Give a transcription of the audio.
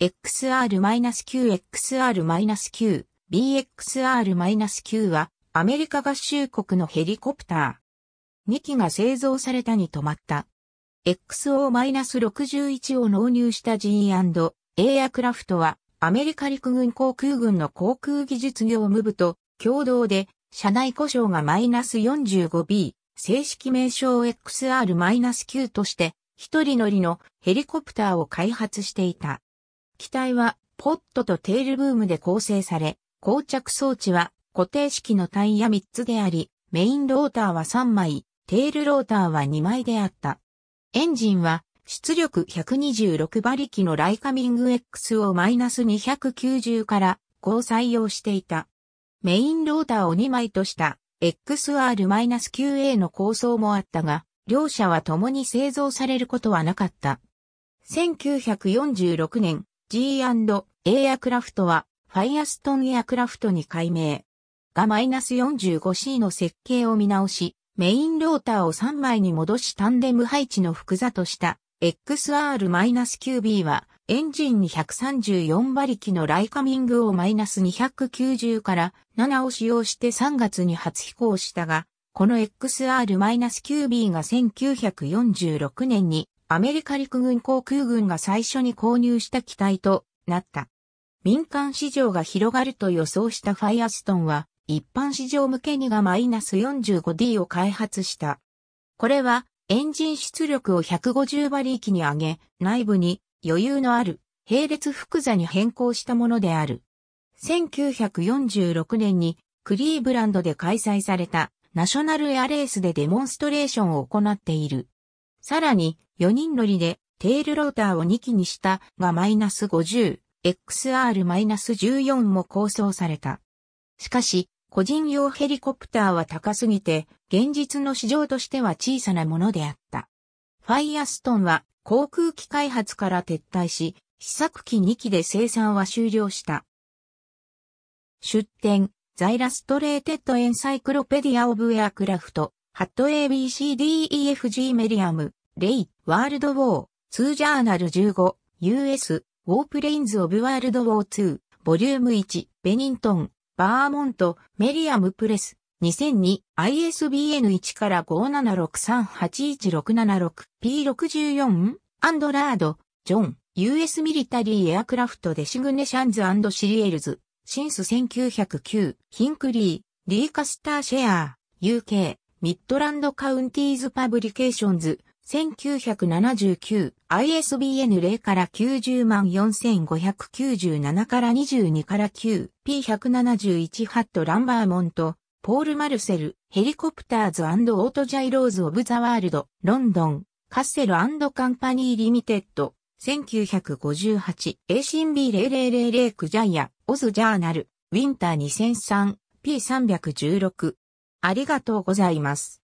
XR-9XR-9、BXR-9 はアメリカ合衆国のヘリコプター。2機が製造されたに止まった。XO-61 を納入した G&A エアクラフトはアメリカ陸軍航空軍の航空技術業務部と共同で車内故障が -45B 正式名称 XR-9 として一人乗りのヘリコプターを開発していた。機体はポットとテールブームで構成され、膠着装置は固定式のタイヤ3つであり、メインローターは3枚、テールローターは2枚であった。エンジンは出力126馬力のライカミング X をマイナス290からこう採用していた。メインローターを2枚とした XR-9A の構想もあったが、両者は共に製造されることはなかった。1946年、G&A エアクラフトは、ファイアストンエアクラフトに改名。が -45C の設計を見直し、メインローターを3枚に戻しタンデム配置の複座とした XR-9B は、エンジンに134馬力のライカミングをマイナス290から7を使用して3月に初飛行したが、この XR-9B が1946年にアメリカ陸軍航空軍が最初に購入した機体となった。民間市場が広がると予想したファイアストンは、一般市場向けにがマイナス 45D を開発した。これは、エンジン出力を150馬力に上げ、内部に余裕のある並列複座に変更したものである。1946年にクリーブランドで開催されたナショナルエアレースでデモンストレーションを行っている。さらに、4人乗りで、テールローターを2機にしたがマイナス50、XR-14 も構想された。しかし、個人用ヘリコプターは高すぎて、現実の市場としては小さなものであった。ファイアストンは航空機開発から撤退し、試作機2機で生産は終了した。出展、ザイラストレーテッドエンサイクロペディア・オブ・エアクラフト。ハット ABCDEFG メリアム、レイ、ワールドウォー、2ジャーナル15、US、ウォープレインズ・オブ・ワールド・ウォー2、ボリューム1、ベニントン、バーモント、メリアム・プレス、2002、ISBN1 から576381676、P64、アンドラード、ジョン、US ミリタリーエアクラフトデシグネシャンズアンド・シリエルズ、シンス1909、ヒンクリー、リーカスターシェア、UK、ミッドランドカウンティーズパブリケーションズ、1979、ISBN 0から90万4597から22から9、P171 ハットランバーモント、ポール・マルセル、ヘリコプターズオートジャイローズ・オブ・ザ・ワールド、ロンドン、カッセルカンパニー・リミテッド、1958、ACB00009 ジャイア、オズ・ジャーナル、ウィンター2003、P316、ありがとうございます。